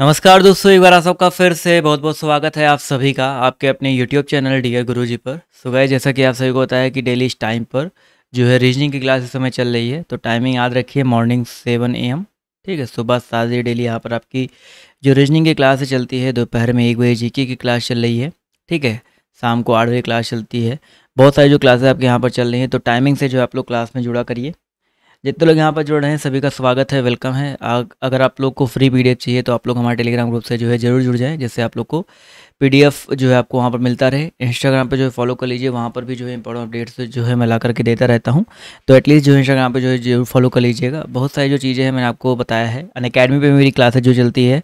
नमस्कार दोस्तों एक बार आप सबका फिर से बहुत बहुत स्वागत है आप सभी का आपके अपने यूट्यूब चैनल डियर जी पर सुबह जैसा कि आप सभी को होता है कि डेली इस टाइम पर जो है रीजनिंग की क्लास इस समय चल रही है तो टाइमिंग याद रखिए मॉर्निंग सेवन ए एम ठीक है सुबह सात बजे डेली यहाँ पर आपकी जो रीजनिंग की क्लासे चलती है दोपहर में एक बजे जी की क्लास चल रही है ठीक है शाम को आठ बजे क्लास चलती है बहुत सारी जो क्लासेज आपके यहाँ पर चल रही हैं तो टाइमिंग से जो आप लोग क्लास में जुड़ा करिए जितने लोग यहाँ पर जुड़ रहे हैं सभी का स्वागत है वेलकम है अगर आप लोग को फ्री पीडीएफ चाहिए तो आप लोग हमारे टेलीग्राम ग्रुप से जो है जरूर जुड़ जाएं जिससे आप लोग को पीडीएफ जो है आपको वहाँ पर मिलता रहे इंस्टाग्राम पर जो है फॉलो कर लीजिए वहाँ पर भी जो है इंपॉर्टेंट अपडेट्स जो है मैं ला करके देता रहता हूँ तो एटलीस्ट जो इंस्टाग्राम पर जो है जरूर फॉलो कर लीजिएगा बहुत सारी जो चीज़ें हैं मैंने आपको बताया है अन अकेडमी पर मेरी क्लासेज जो चलती है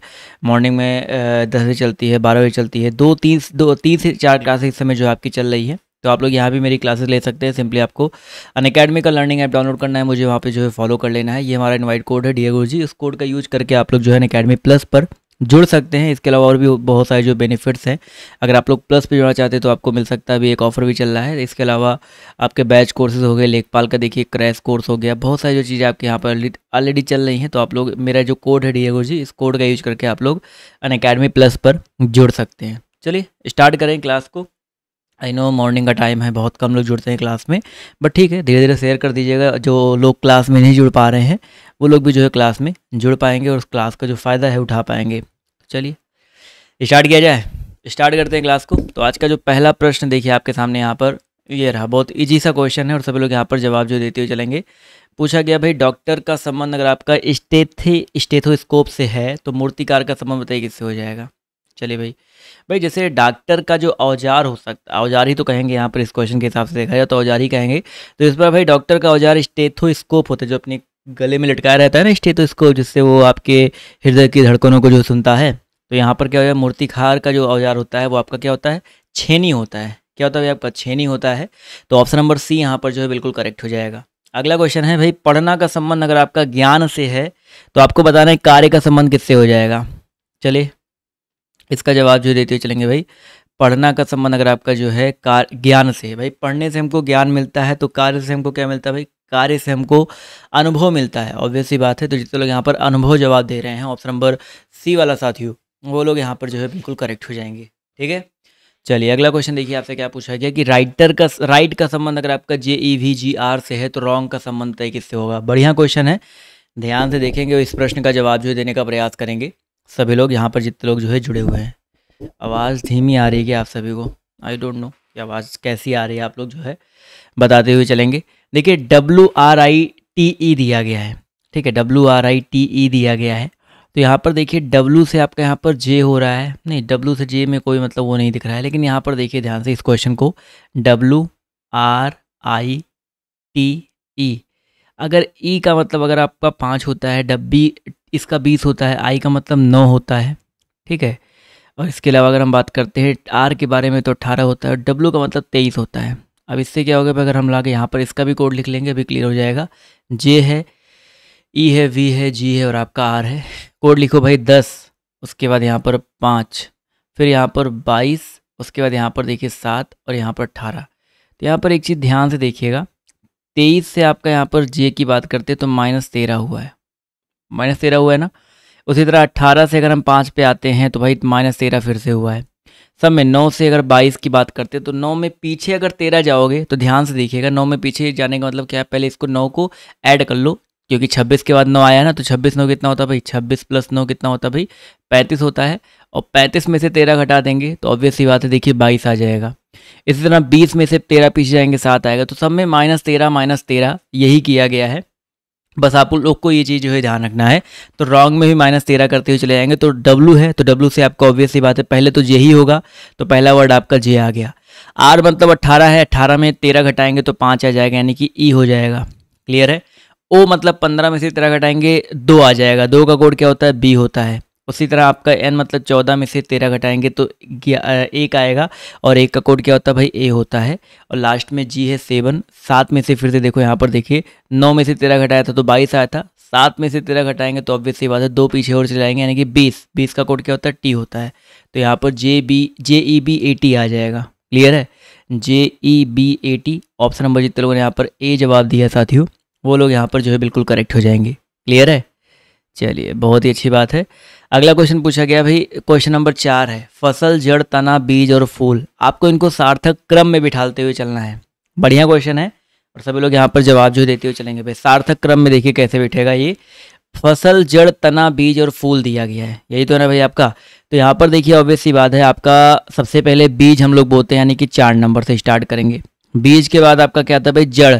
मॉर्निंग में दस बजे चलती है बारह बजे चलती है दो तीन दो तीन से चार क्लासेज इस समय जो आपकी चल रही है तो आप लोग यहाँ भी मेरी क्लासेस ले सकते हैं सिंपली आपको अन अकेडमी का लर्निंग ऐप डाउनलोड करना है मुझे वहाँ पे जो है फॉलो कर लेना है ये हमारा इनवाइट कोड है डिएगो जी इस कोड का यूज करके आप लोग जो है अकेडमी प्लस पर जुड़ सकते हैं इसके अलावा और भी बहुत सारे जो बेनिफिट्स हैं अगर आप लोग प्लस पे जुड़ना चाहते हैं तो आपको मिल सकता है अभी एक ऑफर भी चल रहा है इसके अलावा आपके बैच कोर्सेज हो गए लेखपाल का देखिए क्रैश कोर्स हो गया बहुत सारी जो चीज़ें आपके यहाँ पर ऑलरेडी चल रही हैं तो आप लोग मेरा जो कोड है डिएगो जी इस कोड का यूज करके आप लोग अन अकेडमी प्लस पर जुड़ सकते हैं चलिए स्टार्ट करें क्लास को आई नो मॉर्निंग का टाइम है बहुत कम लोग जुड़ते हैं क्लास में बट ठीक है धीरे धीरे शेयर कर दीजिएगा जो लोग क्लास में नहीं जुड़ पा रहे हैं वो लोग भी जो है क्लास में जुड़ पाएंगे और उस क्लास का जो फ़ायदा है उठा पाएंगे तो चलिए स्टार्ट किया जाए स्टार्ट करते हैं क्लास को तो आज का जो पहला प्रश्न देखिए आपके सामने यहाँ पर ये रहा बहुत ईजी सा क्वेश्चन है और सभी लोग यहाँ पर जवाब जो देते हुए चलेंगे पूछा गया भाई डॉक्टर का संबंध अगर आपका स्टेथे स्टेथोस्कोप से है तो मूर्तिकार का संबंध बताइए किससे हो जाएगा चलिए भाई भाई जैसे डॉक्टर का जो औजार हो सकता औजार ही तो कहेंगे यहाँ पर इस क्वेश्चन के हिसाब से देखा जाए तो औजार ही कहेंगे तो इस पर भाई डॉक्टर का औजार स्टेथोस्कोप होता है जो अपने गले में लटकाया रहता है ना स्टेथोस्कोप जिससे वो आपके हृदय की धड़कनों को जो सुनता है तो यहाँ पर क्या हो मूर्तिखार का जो औजार होता है वो आपका क्या होता है छेनी होता है क्या होता है भाई आपका छेनी होता है तो ऑप्शन नंबर सी यहाँ पर जो है बिल्कुल करेक्ट हो जाएगा अगला क्वेश्चन है भाई पढ़ना का संबंध अगर आपका ज्ञान से है तो आपको बताना है कार्य का संबंध किससे हो जाएगा चलिए इसका जवाब जो देते हुए चलेंगे भाई पढ़ना का संबंध अगर आपका जो है कार ज्ञान से भाई पढ़ने से हमको ज्ञान मिलता है तो कार्य से हमको क्या मिलता है भाई कार्य से हमको अनुभव मिलता है ऑब्वियस ही बात है तो जितने लोग यहाँ पर अनुभव जवाब दे रहे हैं ऑप्शन नंबर सी वाला साथियों वो लोग यहाँ पर जो है बिल्कुल करेक्ट हो जाएंगे ठीक है चलिए अगला क्वेश्चन देखिए आपसे क्या पूछा गया कि राइटर का राइट का संबंध अगर आपका जे ई वी जी आर से है तो रॉन्ग का संबंध तय किससे होगा बढ़िया क्वेश्चन है ध्यान से देखेंगे और इस प्रश्न का जवाब जो देने का प्रयास करेंगे सभी लोग यहाँ पर जितने लोग जो है जुड़े हुए हैं आवाज़ धीमी आ रही है आप सभी को आई डोंट नो कि आवाज़ कैसी आ रही है आप लोग जो है बताते हुए चलेंगे देखिए W R I T E दिया गया है ठीक है W R I T E दिया गया है तो यहाँ पर देखिए डब्लू से आपका यहाँ पर जे हो रहा है नहीं डब्लू से जे में कोई मतलब वो नहीं दिख रहा है लेकिन यहाँ पर देखिए ध्यान से इस क्वेश्चन को W R I T E अगर ई e का मतलब अगर आपका पाँच होता है डब्बी इसका बीस होता है आई का मतलब नौ होता है ठीक है और इसके अलावा अगर हम बात करते हैं आर के बारे में तो अट्ठारह होता है डब्लू का मतलब तेईस होता है अब इससे क्या होगा अगर हम ला के यहाँ पर इसका भी कोड लिख लेंगे अभी क्लियर हो जाएगा जे है ई है वी है जी है और आपका आर है कोड लिखो भाई दस उसके बाद यहाँ पर पाँच फिर यहाँ पर बाईस उसके बाद यहाँ पर देखिए सात और यहाँ पर अट्ठारह तो यहाँ पर एक चीज़ ध्यान से देखिएगा तेईस से आपका यहाँ पर जे की बात करते हैं तो माइनस तेरह हुआ है माइनस तेरह हुआ है ना उसी तरह अट्ठारह से अगर हम पाँच पे आते हैं तो भाई माइनस तेरह फिर से हुआ है सब में नौ से अगर बाईस की बात करते हैं तो नौ में पीछे अगर तेरह जाओगे तो ध्यान से देखिएगा नौ में पीछे जाने का मतलब क्या है पहले इसको नौ को ऐड कर लो क्योंकि छब्बीस के बाद नौ आया ना तो छब्बीस नौ कितना होता है भाई छब्बीस प्लस नौ कितना होता है भाई पैंतीस होता है और पैंतीस में से तेरह घटा देंगे तो ऑब्वियस ही बात है देखिए बाईस आ जाएगा इसी तरह बीस में से तेरह पीछे जाएंगे सात आएगा तो सब में माइनस तेरह माइनस तेरह यही किया गया है बस आप लोग को ये चीज़ जो है ध्यान रखना है तो रॉन्ग में भी माइनस तेरह करते हुए चले जाएंगे तो डब्लू है तो डब्लू से आपका ऑब्वियसली बात है पहले तो जे ही होगा तो पहला वर्ड आपका जे आ गया आर मतलब अट्ठारह है अट्ठारह में तेरह घटाएंगे तो पाँच आ जाएगा यानी कि ई e हो जाएगा क्लियर है ओ मतलब पंद्रह में से तेरह घटाएंगे दो आ जाएगा दो का कोड क्या होता है बी होता है उसी तरह आपका एन मतलब चौदह में से तेरह घटाएंगे तो एक आएगा और एक का कोड क्या होता है भाई ए होता है और लास्ट में जी है सेवन सात में से फिर से देखो यहाँ पर देखिए नौ में से तेरह घटाया था तो बाईस आया था सात में से तेरह घटाएंगे तो ऑब्वियस ये बात है दो पीछे और चलाएंगे यानी कि बीस बीस का कोड क्या होता है टी होता है तो यहाँ पर J B J E B A T आ जाएगा क्लियर है J E B A T option number जितने लोगों ने यहाँ पर ए जवाब दिया साथियों वो लोग यहाँ पर जो है बिल्कुल करेक्ट हो जाएंगे क्लियर है चलिए बहुत ही अच्छी बात है अगला क्वेश्चन पूछा गया भाई क्वेश्चन नंबर चार है फसल जड़ तना बीज और फूल आपको इनको सार्थक क्रम में बिठाते हुए चलना है बढ़िया क्वेश्चन है और सभी लोग यहाँ पर जवाब जो देते हुए चलेंगे भाई सार्थक क्रम में देखिए कैसे बैठेगा ये फसल जड़ तना बीज और फूल दिया गया है यही तो है ना भाई आपका तो यहाँ पर देखिए ऑब्वियस सी बात है आपका सबसे पहले बीज हम लोग बोते हैं यानी कि चार नंबर से स्टार्ट करेंगे बीज के बाद आपका क्या आता है भाई जड़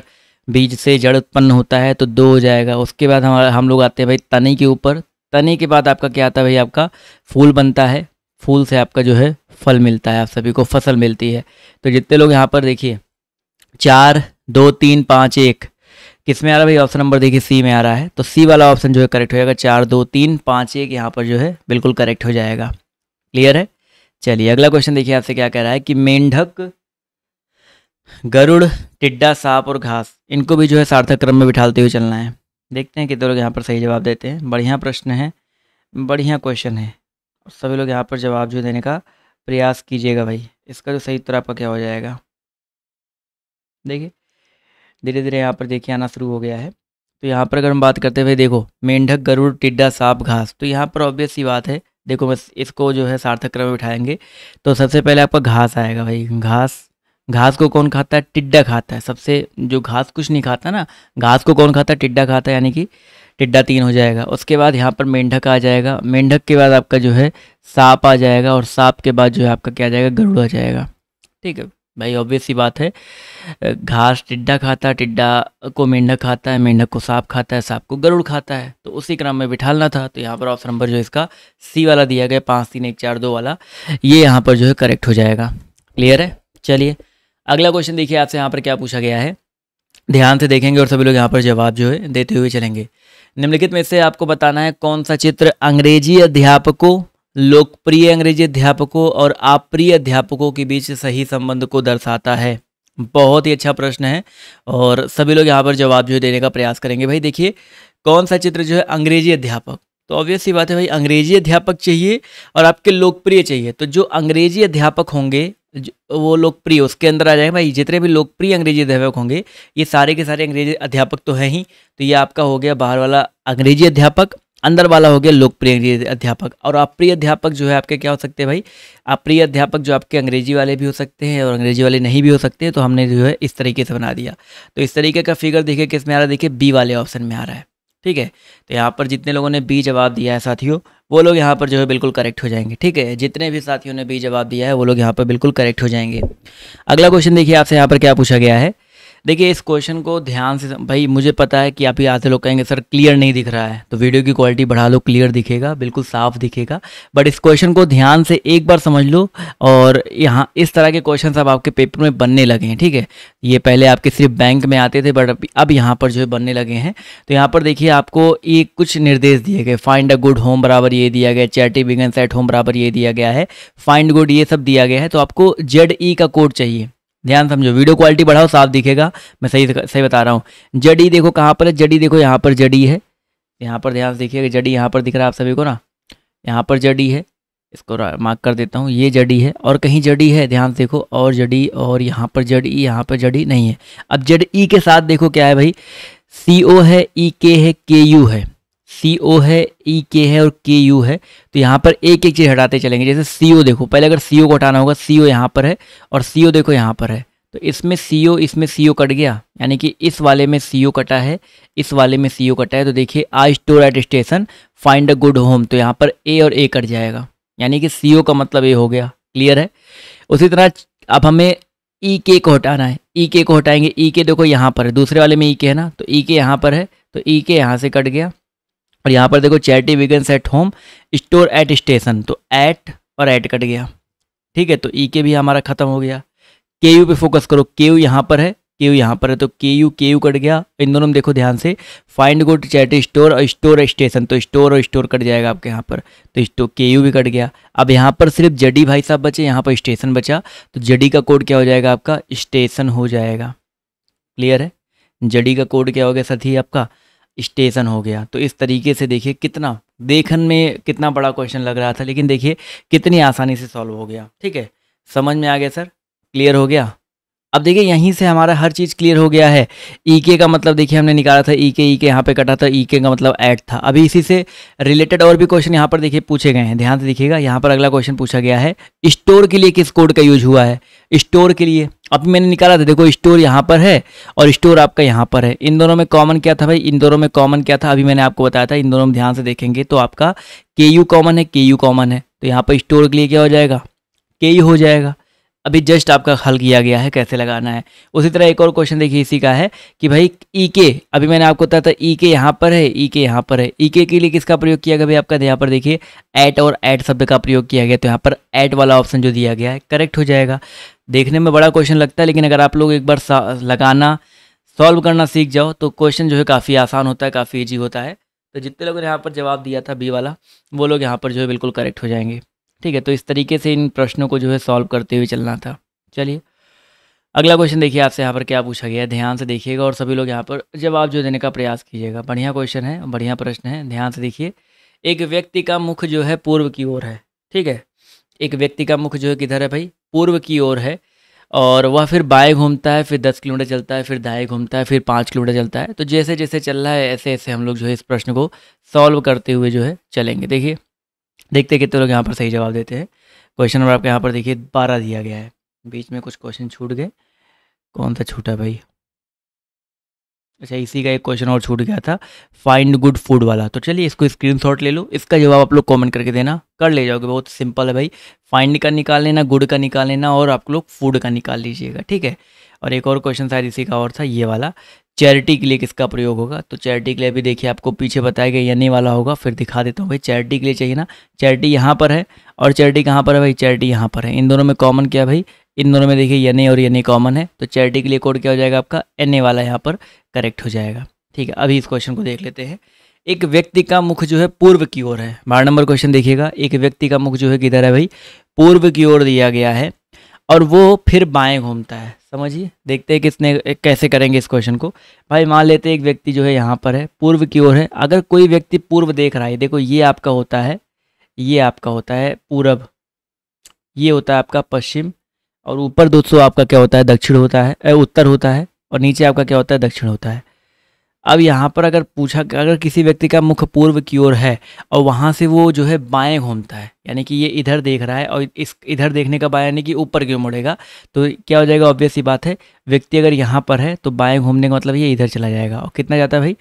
बीज से जड़ उत्पन्न होता है तो दो हो जाएगा उसके बाद हमारा हम लोग आते हैं भाई तने के ऊपर तने के बाद आपका क्या आता है भाई आपका फूल बनता है फूल से आपका जो है फल मिलता है आप सभी को फसल मिलती है तो जितने लोग यहाँ पर देखिए चार दो तीन पाँच एक किस में आ रहा है भाई ऑप्शन नंबर देखिए सी में आ रहा है तो सी वाला ऑप्शन जो है करेक्ट हो जाएगा चार दो तीन पाँच एक यहाँ पर जो है बिल्कुल करेक्ट हो जाएगा क्लियर है चलिए अगला क्वेश्चन देखिए आपसे क्या कह रहा है कि मेंढक गरुड़ टिड्डा सांप और घास इनको भी जो है सार्थक क्रम में बिठाते हुए चलना है देखते हैं कितने लोग यहाँ पर सही जवाब देते हैं बढ़िया प्रश्न है बढ़िया क्वेश्चन है और सभी लोग यहाँ पर जवाब जो देने का प्रयास कीजिएगा भाई इसका जो सही उत्तर आपका क्या हो जाएगा देखिए धीरे धीरे यहाँ पर देखिए आना शुरू हो गया है तो यहाँ पर अगर हम बात करते हुए देखो मेंढक गरुड़ टिड्डा सांप घास तो यहाँ पर ऑब्वियस ही बात है देखो बस इसको जो है सार्थक क्रम में बिठाएंगे तो सबसे पहले आपका घास आएगा भाई घास घास को कौन खाता है टिड्डा खाता है सबसे जो घास कुछ नहीं खाता ना घास को कौन खाता है टिड्डा खाता है यानी कि टिड्डा तीन हो जाएगा उसके बाद यहाँ पर मेंढक आ जाएगा मेंढक के बाद आपका जो है सांप आ जाएगा और सांप के बाद जो है आपका क्या आ जाएगा गरुड़ आ जाएगा ठीक है भाई ऑब्वियस ही बात है घास टिड्डा खाता है टिड्डा को मेंढक खाता है मेंढक को सांप खाता है सांप को गरुड़ खाता है तो उसी क्रम में बिठालना था तो यहाँ पर ऑप्शन नंबर जो इसका सी वाला दिया गया पाँच तीन एक चार दो वाला ये यहाँ पर जो है करेक्ट हो जाएगा क्लियर है चलिए अगला क्वेश्चन देखिए आपसे यहाँ पर क्या पूछा गया है ध्यान से देखेंगे और सभी लोग यहाँ पर जवाब जो है देते हुए चलेंगे निम्नलिखित में से आपको बताना है कौन सा चित्र अंग्रेजी अध्यापकों लोकप्रिय अंग्रेजी अध्यापकों और आप्रिय अध्यापकों के बीच सही संबंध को दर्शाता है बहुत ही अच्छा प्रश्न है और सभी लोग यहाँ पर जवाब जो है देने का प्रयास करेंगे भाई देखिए कौन सा चित्र जो है अंग्रेजी अध्यापक तो ऑब्वियस ही बात है भाई अंग्रेजी अध्यापक चाहिए और आपके लोकप्रिय चाहिए तो जो अंग्रेजी अध्यापक होंगे वो लोकप्रिय उसके अंदर आ जाएंगे भाई जितने भी लोकप्रिय अंग्रेजी अध्यापक होंगे ये सारे के सारे अंग्रेजी अध्यापक तो हैं ही तो ये आपका हो गया बाहर वाला अंग्रेजी अध्यापक अंदर वाला हो गया लोकप्रिय अंग्रेजी अध्यापक और अप्रिय अध्यापक जो है आपके क्या हो सकते हैं भाई अप्रिय अध्यापक जो आपके अंग्रेजी वाले भी हो सकते हैं और अंग्रेजी वाले नहीं भी हो सकते हैं तो हमने जो है इस तरीके से बना दिया तो इस तरीके का फिगर देखिए किस में आ रहा है देखिए बी वाले ऑप्शन में आ रहा है ठीक है तो यहाँ पर जितने लोगों ने बी जवाब दिया है साथियों वो लोग यहाँ पर जो है बिल्कुल करेक्ट हो जाएंगे ठीक है जितने भी साथियों ने बी जवाब दिया है वो लोग यहाँ पर बिल्कुल करेक्ट हो जाएंगे अगला क्वेश्चन देखिए आपसे यहाँ पर क्या पूछा गया है देखिए इस क्वेश्चन को ध्यान से भाई मुझे पता है कि आप ही आते लोग कहेंगे सर क्लियर नहीं दिख रहा है तो वीडियो की क्वालिटी बढ़ा लो क्लियर दिखेगा बिल्कुल साफ दिखेगा बट इस क्वेश्चन को ध्यान से एक बार समझ लो और यहाँ इस तरह के क्वेश्चन अब आपके पेपर में बनने लगे हैं ठीक है ये पहले आपके सिर्फ बैंक में आते थे बट अब यहाँ पर जो है बनने लगे हैं तो यहाँ पर देखिए आपको ये कुछ निर्देश दिए गए फाइंड अ गुड होम बराबर ये दिया गया चैरिटी बिगन सेट होम बराबर ये दिया गया है फाइंड गुड ये सब दिया गया है तो आपको जेड ई e का कोड चाहिए ध्यान समझो वीडियो क्वालिटी बढ़ाओ साफ दिखेगा मैं सही सही बता रहा हूँ जडी देखो कहाँ पर है जडी देखो यहाँ पर जडी है यहाँ पर ध्यान से देखिएगा जडी यहाँ पर दिख रहा है आप सभी को ना यहाँ पर जडी है इसको मार्क कर देता हूँ ये जडी है और कहीं जडी है ध्यान देखो और जडी और यहाँ पर जडी ई यहाँ पर जडी नहीं है अब जड ई के साथ देखो क्या है भाई सी ओ है ई e के है के यू है सी ओ है ई e के है और के यू है तो यहाँ पर एक एक चीज़ हटाते चलेंगे जैसे सी ओ देखो पहले अगर सी ओ को हटाना होगा सी ओ यहाँ पर है और सी ओ देखो यहाँ पर है तो इसमें सी ओ इसमें सी ओ कट गया यानी कि इस वाले में सी ओ कटा है इस वाले में सी ओ कटा है तो देखिए I store at station find a good home तो यहाँ पर ए और ए कट जाएगा यानी कि सी ओ का मतलब ए हो गया क्लियर है उसी तरह अब हमें ई e के को हटाना है ई e के को हटाएंगे ई के देखो यहाँ पर है दूसरे वाले में ई के है ना तो ई के यहाँ पर है तो ई के यहाँ से कट गया और यहाँ पर देखो charity wigans at home store at station तो एट और एट कट गया ठीक है तो ई e के भी हमारा ख़त्म हो गया के यू पे फोकस करो के यू यहाँ पर है के यू यहाँ पर है तो के यू के यू कट गया इन दोनों में देखो ध्यान से फाइंड गुड चैरिटी स्टोर और स्टोर स्टेशन तो स्टोर और स्टोर कट जाएगा आपके यहाँ पर तो स्टो के यू भी कट गया अब यहाँ पर सिर्फ जडी भाई साहब बचे यहाँ पर स्टेशन बचा तो जडी का कोड क्या हो जाएगा आपका स्टेशन हो जाएगा क्लियर है जडी का कोड क्या हो गया ही आपका स्टेशन हो गया तो इस तरीके से देखिए कितना देखन में कितना बड़ा क्वेश्चन लग रहा था लेकिन देखिए कितनी आसानी से सॉल्व हो गया ठीक है समझ में आ गया सर क्लियर हो गया अब देखिए यहीं से हमारा हर चीज़ क्लियर हो गया है ई e के का मतलब देखिए हमने निकाला था ई के ई के यहाँ पे कटा था ई e के का मतलब ऐड था अभी इसी से रिलेटेड और भी क्वेश्चन यहाँ पर देखिए पूछे गए हैं ध्यान से देखिएगा यहाँ पर अगला क्वेश्चन पूछा गया है स्टोर के लिए किस कोड का यूज हुआ है स्टोर के लिए अभी मैंने निकाला था देखो स्टोर यहाँ पर है और स्टोर आपका यहाँ पर है इन दोनों में कॉमन क्या था भाई इन दोनों में कॉमन क्या था अभी मैंने आपको बताया था इन दोनों में ध्यान से देखेंगे तो आपका के यू कॉमन है के यू कॉमन है तो यहाँ पर स्टोर के लिए क्या हो जाएगा के यू हो जाएगा अभी जस्ट आपका हल किया गया है कैसे लगाना है उसी तरह एक और क्वेश्चन देखिए इसी का है कि भाई ई e के अभी मैंने आपको बताया था ई e के यहाँ पर है ई e के यहाँ पर है ई के के लिए किसका प्रयोग किया गया भाई आपका यहाँ पर देखिए ऐट और ऐट शब्द का प्रयोग किया गया तो यहाँ पर ऐट वाला ऑप्शन जो दिया गया है करेक्ट हो जाएगा देखने में बड़ा क्वेश्चन लगता है लेकिन अगर आप लोग एक बार लगाना सॉल्व करना सीख जाओ तो क्वेश्चन जो है काफ़ी आसान होता है काफ़ी ईजी होता है तो जितने लोगों ने यहाँ पर जवाब दिया था बी वाला वो लोग यहाँ पर जो है बिल्कुल करेक्ट हो जाएंगे ठीक है तो इस तरीके से इन प्रश्नों को जो है सॉल्व करते हुए चलना था चलिए अगला क्वेश्चन देखिए आपसे यहाँ पर क्या पूछा गया है ध्यान से देखिएगा और सभी लोग यहाँ पर जवाब जो देने का प्रयास कीजिएगा बढ़िया क्वेश्चन है बढ़िया प्रश्न है ध्यान से देखिए एक व्यक्ति का मुख जो है पूर्व की ओर है ठीक है एक व्यक्ति का मुख जो है किधर है भाई पूर्व की ओर है और वह फिर बाएँ घूमता है फिर दस किलोमीटर चलता है फिर दाएँ घूमता है फिर पाँच किलोमीटर चलता है तो जैसे जैसे चल रहा है ऐसे ऐसे हम लोग जो है इस प्रश्न को सॉल्व करते हुए जो है चलेंगे देखिए देखते कितने लोग यहाँ पर सही जवाब देते हैं क्वेश्चन नंबर आपके यहाँ पर देखिए बारह दिया गया है बीच में कुछ क्वेश्चन छूट गए कौन सा छूटा भाई अच्छा इसी का एक क्वेश्चन और छूट गया था फाइंड गुड फूड वाला तो चलिए इसको स्क्रीनशॉट ले लो इसका जवाब आप लोग कमेंट करके देना कर ले जाओगे बहुत सिंपल है भाई फाइंड का निकाल लेना गुड का निकाल लेना और आप लोग फूड का निकाल लीजिएगा ठीक है और एक और क्वेश्चन शायद इसी का और था ये वाला चैरिटी के लिए किसका प्रयोग होगा तो चैरिटी के लिए अभी देखिए आपको पीछे बताया गया यानी वाला होगा फिर दिखा देता हूँ भाई चैरिटी के लिए चाहिए ना चैरिटी यहाँ पर है और चैरिटी कहाँ पर है भाई चैरिटी यहाँ पर है इन दोनों में कॉमन क्या भाई इन दोनों में देखिए एन और एन कॉमन है तो चैरिटी के लिए कोड क्या हो जाएगा आपका एन वाला यहाँ पर करेक्ट हो जाएगा ठीक है अभी इस क्वेश्चन को देख लेते हैं एक व्यक्ति का मुख जो है पूर्व की ओर है बारह नंबर क्वेश्चन देखिएगा एक व्यक्ति का मुख जो है किधर है भाई पूर्व की ओर दिया गया है और वो फिर बाएं घूमता है समझिए देखते हैं किसने कैसे करेंगे इस क्वेश्चन को भाई मान लेते हैं एक व्यक्ति जो है यहाँ पर है पूर्व की ओर है अगर कोई व्यक्ति पूर्व देख रहा है देखो ये आपका होता है ये आपका होता है पूर्व ये होता है आपका पश्चिम और ऊपर दोस्तों आपका क्या होता है दक्षिण होता है उत्तर होता है और नीचे आपका क्या होता है दक्षिण होता है अब यहाँ पर अगर पूछा अगर किसी व्यक्ति का मुख पूर्व की ओर है और वहाँ से वो जो है बाएं घूमता है यानी कि ये इधर देख रहा है और इस इधर देखने का बाएं यानी कि ऊपर क्यों मुड़ेगा तो क्या हो जाएगा ऑब्वियस ही बात है व्यक्ति अगर यहाँ पर है तो बाएं घूमने का मतलब ये इधर चला जाएगा और कितना जाता है भाई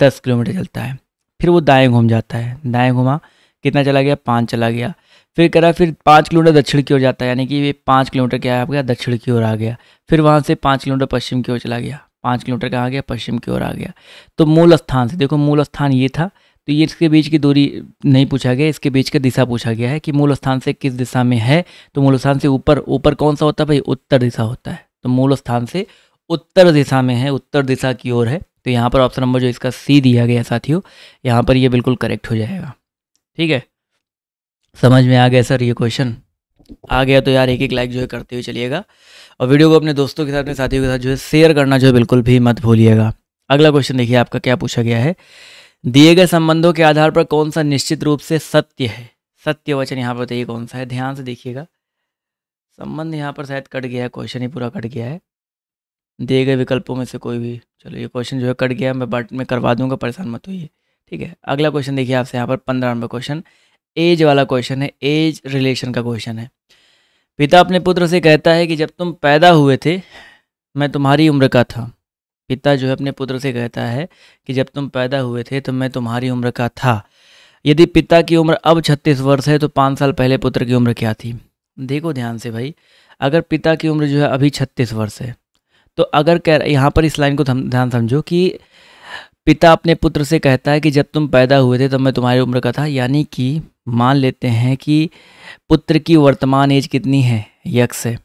दस किलोमीटर चलता है फिर वो दाएँ घूम जाता है दाएँ घूमा कितना चला गया पाँच चला गया फिर करा फिर पाँच किलोमीटर दक्षिण की ओर जाता है यानी कि ये पाँच किलोमीटर क्या है आपका दक्षिण की ओर आ गया फिर वहाँ से पाँच किलोमीटर पश्चिम की ओर चला गया पाँच किलोमीटर कहाँ गया पश्चिम की ओर आ गया तो मूल स्थान से देखो मूल स्थान ये था तो ये इसके बीच की दूरी नहीं पूछा गया इसके बीच का दिशा पूछा गया है कि मूल स्थान से किस दिशा में है तो मूल स्थान से ऊपर ऊपर कौन सा होता है भाई उत्तर दिशा होता है तो मूल स्थान से उत्तर दिशा में है उत्तर दिशा की ओर है तो यहाँ पर ऑप्शन नंबर जो इसका सी दिया गया साथियों यहाँ पर ये बिल्कुल करेक्ट हो जाएगा ठीक है समझ में आ गया सर ये क्वेश्चन आ गया तो यार एक एक लाइक जो है करते हुए चलिएगा और वीडियो को अपने दोस्तों के साथ अपने साथियों के साथ जो है शेयर करना जो है बिल्कुल भी मत भूलिएगा अगला क्वेश्चन देखिए आपका क्या पूछा गया है दिए गए संबंधों के आधार पर कौन सा निश्चित रूप से सत्य है सत्य वचन यहाँ पर बताइए कौन सा है ध्यान से देखिएगा संबंध यहाँ पर शायद कट गया है क्वेश्चन ही पूरा कट गया है दिए गए विकल्पों में से कोई भी चलो ये क्वेश्चन जो है कट गया मैं बट में करवा दूंगा परेशान मत होइए ठीक है अगला क्वेश्चन देखिए आपसे यहाँ पर पंद्रह नंबर क्वेश्चन एज वाला क्वेश्चन है एज रिलेशन का क्वेश्चन है पिता अपने पुत्र से कहता है कि जब तुम पैदा हुए थे मैं तुम्हारी उम्र का था पिता जो है अपने पुत्र से कहता है कि जब तुम पैदा हुए थे तो मैं तुम्हारी उम्र का था यदि पिता की उम्र अब छत्तीस वर्ष है तो पाँच साल पहले पुत्र की उम्र क्या थी देखो ध्यान से भाई अगर पिता की उम्र जो है अभी छत्तीस वर्ष है तो अगर कह यहाँ पर इस लाइन को ध्यान समझो कि पिता अपने पुत्र से कहता है कि जब तुम पैदा हुए थे तब तो मैं तुम्हारी उम्र का था यानी कि मान लेते हैं कि पुत्र की वर्तमान एज कितनी है यक्स है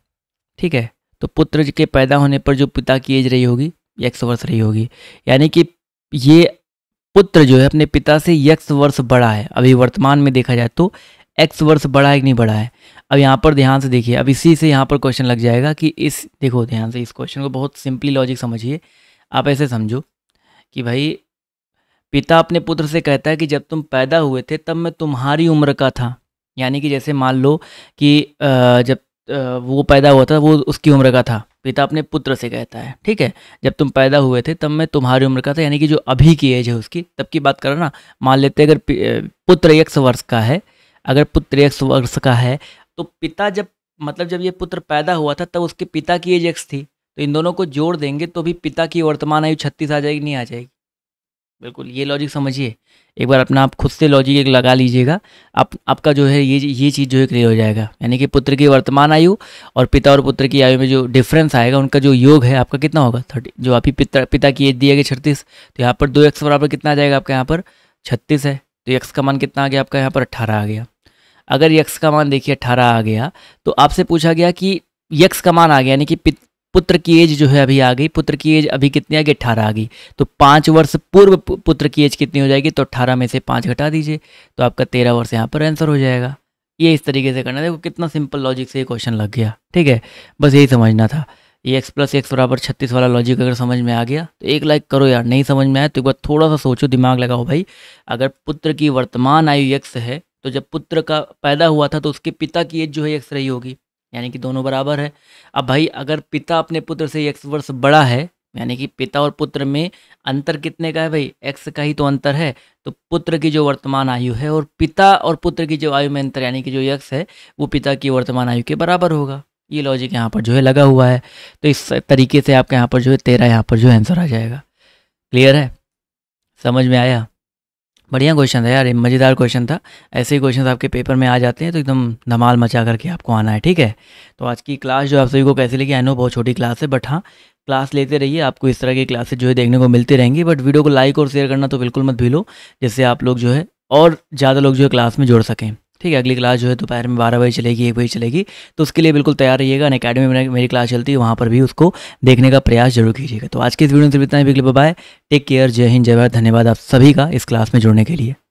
ठीक है तो पुत्र के पैदा होने पर जो पिता की एज रही होगी यक्स वर्ष रही होगी यानी कि ये पुत्र जो है अपने पिता से यक्स वर्ष बड़ा है अभी वर्तमान में देखा जाए तो एक्स वर्ष बड़ा है कि नहीं बड़ा है अब यहाँ पर ध्यान से देखिए अब इसी से यहाँ पर क्वेश्चन लग जाएगा कि इस देखो ध्यान से इस क्वेश्चन को बहुत सिंपली लॉजिक समझिए आप ऐसे समझो कि भाई पिता अपने पुत्र से कहता है कि जब तुम पैदा हुए थे तब मैं तुम्हारी उम्र का था यानी कि जैसे मान लो कि जब वो पैदा हुआ था वो उसकी उम्र का था पिता अपने पुत्र से कहता है ठीक है जब तुम पैदा हुए थे तब मैं तुम्हारी उम्र का था यानी कि जो अभी की एज है उसकी तब की बात करो ना मान लेते अगर पुत्र एक वर्ष का है अगर पुत्र एक वर्ष का है तो पिता जब मतलब जब ये पुत्र पैदा हुआ था तब उसके पिता की एज एक्स थी तो इन दोनों को जोड़ देंगे तो भी पिता की वर्तमान आयु छत्तीस आ जाएगी नहीं आ जाएगी बिल्कुल ये लॉजिक समझिए एक बार अपना आप खुद से लॉजिक एक लगा लीजिएगा आप आपका जो है ये ये चीज़ जो है क्लियर हो जाएगा यानी कि पुत्र की वर्तमान आयु और पिता और पुत्र की आयु में जो डिफरेंस आएगा उनका जो योग है आपका कितना होगा थर्टी जो आप ही पिता पिता की एज दी है छत्तीस तो यहाँ पर दो एक्स बराबर कितना आ जाएगा आपका यहाँ पर छत्तीस है तो एक्स का मान कितना आ गया आपका यहाँ पर अट्ठारह आ गया अगर यक्स का मान देखिए अट्ठारह आ गया तो आपसे पूछा गया कि यक्स का मान आ गया यानी कि पुत्र की एज जो है अभी आ गई पुत्र की एज अभी कितनी आ गई अठारह आ गई तो पाँच वर्ष पूर्व पुत्र की एज कितनी हो जाएगी तो अट्ठारह में से पाँच घटा दीजिए तो आपका तेरह वर्ष यहाँ पर आंसर हो जाएगा ये इस तरीके से करना देखो कितना सिंपल लॉजिक से ये क्वेश्चन लग गया ठीक है बस यही समझना था ये एक्स प्लस एक्स बराबर छत्तीस वाला लॉजिक अगर समझ में आ गया तो एक लाइक करो यार नहीं समझ में आया तो एक बार थोड़ा सा सोचो दिमाग लगाओ भाई अगर पुत्र की वर्तमान आयु एक्स है तो जब पुत्र का पैदा हुआ था तो उसके पिता की एज जो है एक्स रही होगी यानी कि दोनों बराबर है अब भाई अगर पिता अपने पुत्र से एक्स वर्ष बड़ा है यानी कि पिता और पुत्र में अंतर कितने का है भाई एक्स का ही तो अंतर है तो पुत्र की जो वर्तमान आयु है और पिता और पुत्र की जो आयु में अंतर यानी कि जो यक्स है वो पिता की वर्तमान आयु के बराबर होगा ये लॉजिक यहाँ पर जो है लगा हुआ है तो इस तरीके से आपके यहाँ पर जो है तेरह यहाँ पर जो आंसर आ जाएगा क्लियर है समझ में आया बढ़िया क्वेश्चन था यार मज़ेदार क्वेश्चन था ऐसे ही क्वेश्चन आपके पेपर में आ जाते हैं तो एकदम धमाल मचा करके आपको आना है ठीक है तो आज की क्लास जो आप सभी को कैसे लगी आई नो बहुत छोटी क्लास है बट हाँ क्लास लेते रहिए आपको इस तरह की क्लासेज जो है देखने को मिलती रहेंगी बट वीडियो को लाइक और शेयर करना तो बिल्कुल मत भूलो जिससे आप लोग जो है और ज़्यादा लोग जो है क्लास में जोड़ सकें ठीक है अगली क्लास जो है दोपहर में बारह बजे चलेगी एक बजे चलेगी तो उसके लिए बिल्कुल तैयार रहिएगा अन अकेडमी में मेरी क्लास चलती है वहाँ पर भी उसको देखने का प्रयास जरूर कीजिएगा तो आज की इस वीडियो में सिर्फ इतना ही बिल्कुल बाय टेक केयर जय हिंद जय भारत धन्यवाद आप सभी का इस क्लास में जुड़ने के लिए